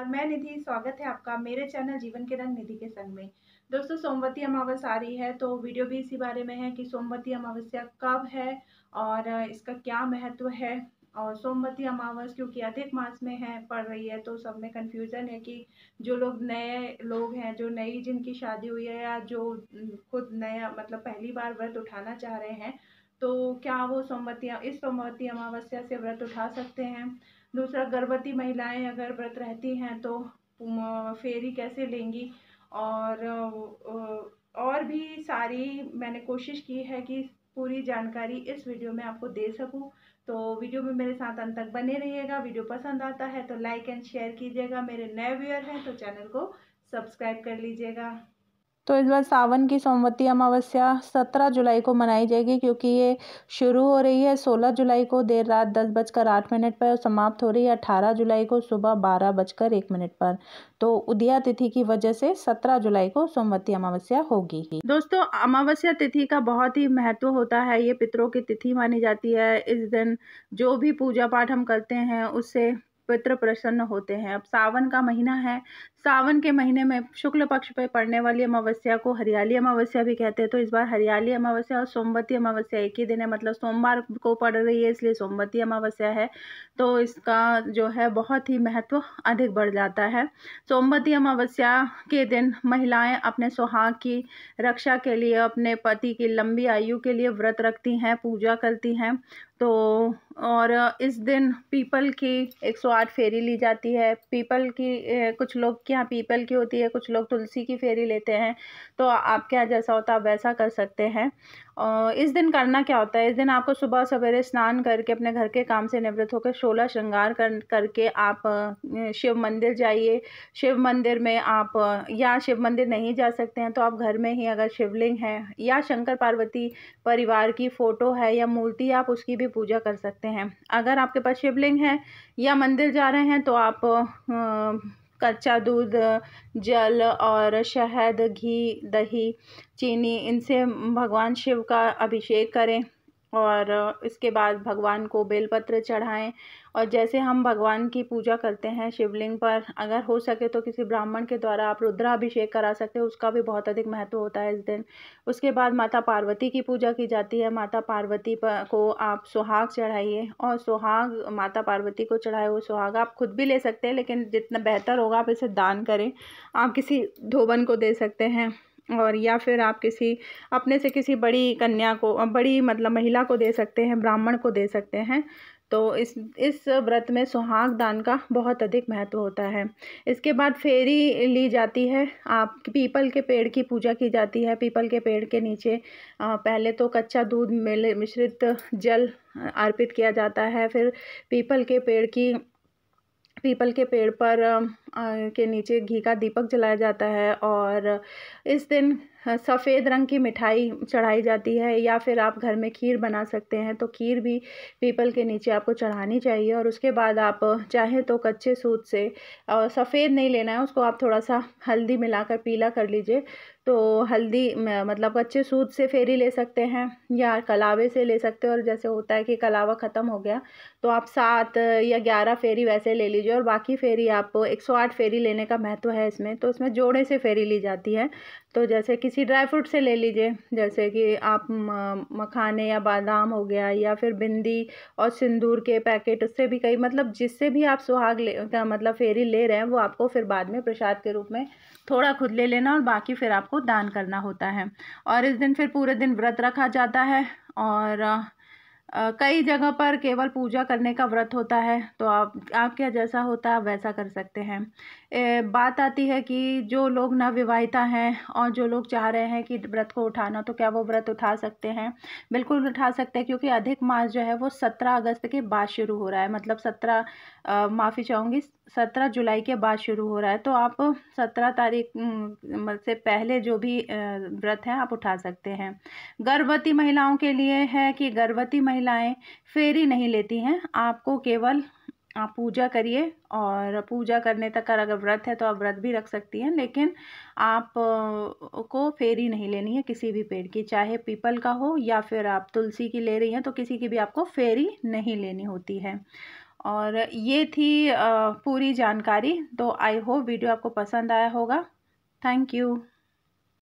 नमस्कार मैं निधि स्वागत है आपका मेरे चैनल जीवन के रंग निधि के संग में दोस्तों सोमवती अमावस आ रही है तो वीडियो भी इसी बारे में है कि सोमवती अमावस्या कब है और इसका क्या महत्व है और सोमवती अमावस क्योंकि अधिक मास में है पड़ रही है तो सब में कन्फ्यूज़न है कि जो लोग नए लोग हैं जो नई जिनकी शादी हुई है या जो खुद नया मतलब पहली बार व्रत उठाना चाह रहे हैं तो क्या वो सोमवती इस सोमवती अमावस्या से व्रत उठा सकते हैं दूसरा गर्भवती महिलाएं अगर व्रत रहती हैं तो फेरी कैसे लेंगी और और भी सारी मैंने कोशिश की है कि पूरी जानकारी इस वीडियो में आपको दे सकूं तो वीडियो में मेरे साथ अंत तक बने रहिएगा वीडियो पसंद आता है तो लाइक एंड शेयर कीजिएगा मेरे नए व्यूअर हैं तो चैनल को सब्सक्राइब कर लीजिएगा तो इस बार सावन की सोमवती अमावस्या सत्रह जुलाई को मनाई जाएगी क्योंकि ये शुरू हो रही है सोलह जुलाई को देर रात दस बजकर आठ मिनट पर और समाप्त हो रही है अठारह जुलाई को सुबह बारह बजकर एक मिनट पर तो उदया तिथि की वजह से सत्रह जुलाई को सोमवती अमावस्या होगी दोस्तों अमावस्या तिथि का बहुत ही महत्व होता है ये पितरों की तिथि मानी जाती है इस दिन जो भी पूजा पाठ हम करते हैं उससे पितृ प्रसन्न होते हैं अब सावन का महीना है सावन के महीने में शुक्ल पक्ष पर पड़ने वाली अमावस्या को हरियाली अमावस्या भी कहते हैं तो इस बार हरियाली अमावस्या और सोमवती अमावस्या एक ही दिन है मतलब सोमवार को पड़ रही है इसलिए सोमवती अमावस्या है तो इसका जो है बहुत ही महत्व अधिक बढ़ जाता है सोमवती अमावस्या के दिन महिलाएं अपने सुहाग की रक्षा के लिए अपने पति की लंबी आयु के लिए व्रत रखती हैं पूजा करती हैं तो और इस दिन पीपल की एक सौ आठ फेरी ली जाती है पीपल की कुछ लोग के यहाँ पीपल की होती है कुछ लोग तुलसी की फेरी लेते हैं तो आपके यहाँ जैसा होता है आप वैसा कर सकते हैं और इस दिन करना क्या होता है इस दिन आपको सुबह सवेरे स्नान करके अपने घर के काम से निवृत्त होकर शोला श्रृंगार कर करके आप शिव मंदिर जाइए शिव मंदिर में आप या शिव मंदिर नहीं जा सकते हैं तो आप घर में ही अगर शिवलिंग है या शंकर पार्वती परिवार की फ़ोटो है या मूर्ति आप उसकी भी पूजा कर सकते हैं अगर आपके पास शिवलिंग है या मंदिर जा रहे हैं तो आप कच्चा दूध जल और शहद घी दही चीनी इनसे भगवान शिव का अभिषेक करें और इसके बाद भगवान को बेलपत्र चढ़ाएं और जैसे हम भगवान की पूजा करते हैं शिवलिंग पर अगर हो सके तो किसी ब्राह्मण के द्वारा आप रुद्राभिषेक करा सकते हैं उसका भी बहुत अधिक महत्व होता है इस दिन उसके बाद माता पार्वती की पूजा की जाती है माता पार्वती पर को आप सुहाग चढ़ाइए और सुहाग माता पार्वती को चढ़ाए वो सुहाग आप खुद भी ले सकते हैं लेकिन जितना बेहतर होगा आप इसे दान करें आप किसी धोबन को दे सकते हैं और या फिर आप किसी अपने से किसी बड़ी कन्या को बड़ी मतलब महिला को दे सकते हैं ब्राह्मण को दे सकते हैं तो इस इस व्रत में सुहाग दान का बहुत अधिक महत्व होता है इसके बाद फेरी ली जाती है आप पीपल के पेड़ की पूजा की जाती है पीपल के पेड़ के नीचे पहले तो कच्चा दूध मिल मिश्रित जल अर्पित किया जाता है फिर पीपल के पेड़ की पीपल के पेड़ पर के नीचे घी का दीपक जलाया जाता है और इस दिन सफ़ेद रंग की मिठाई चढ़ाई जाती है या फिर आप घर में खीर बना सकते हैं तो खीर भी पीपल के नीचे आपको चढ़ानी चाहिए और उसके बाद आप चाहे तो कच्चे सूत से और सफ़ेद नहीं लेना है उसको आप थोड़ा सा हल्दी मिलाकर पीला कर लीजिए तो हल्दी मतलब कच्चे सूत से फेरी ले सकते हैं या कलावे से ले सकते हैं और जैसे होता है कि कलावा ख़त्म हो गया तो आप सात या ग्यारह फेरी वैसे ले लीजिए और बाकी फेरी आप एक सौ आठ फेरी लेने का महत्व है इसमें तो इसमें जोड़े से फेरी ली जाती है तो जैसे किसी ड्राई फ्रूट से ले लीजिए जैसे कि आप मखाने या बादाम हो गया या फिर बिंदी और सिंदूर के पैकेट उससे भी कई मतलब जिससे भी आप सुहाग ले का मतलब फेरी ले रहे हैं वो आपको फिर बाद में प्रसाद के रूप में थोड़ा खुद ले लेना और बाकी फिर आपको दान करना होता है और इस दिन फिर पूरे दिन व्रत रखा जाता है और कई जगह पर केवल पूजा करने का व्रत होता है तो आप आपके जैसा होता है आप वैसा कर सकते हैं ए, बात आती है कि जो लोग नवविवाहिता हैं और जो लोग चाह रहे हैं कि व्रत को उठाना तो क्या वो व्रत उठा सकते हैं बिल्कुल उठा सकते हैं क्योंकि अधिक मास जो है वो सत्रह अगस्त के बाद शुरू हो रहा है मतलब सत्रह माफ़ी चाहूँगी सत्रह जुलाई के बाद शुरू हो रहा है तो आप सत्रह तारीख से पहले जो भी व्रत हैं आप उठा सकते हैं गर्भवती महिलाओं के लिए है कि गर्भवती महिला महिलाएं फेरी नहीं लेती हैं आपको केवल आप पूजा करिए और पूजा करने तक का अगर व्रत है तो आप व्रत भी रख सकती हैं लेकिन आप को फेरी नहीं लेनी है किसी भी पेड़ की चाहे पीपल का हो या फिर आप तुलसी की ले रही हैं तो किसी की भी आपको फेरी नहीं लेनी होती है और ये थी पूरी जानकारी तो आई होप वीडियो आपको पसंद आया होगा थैंक यू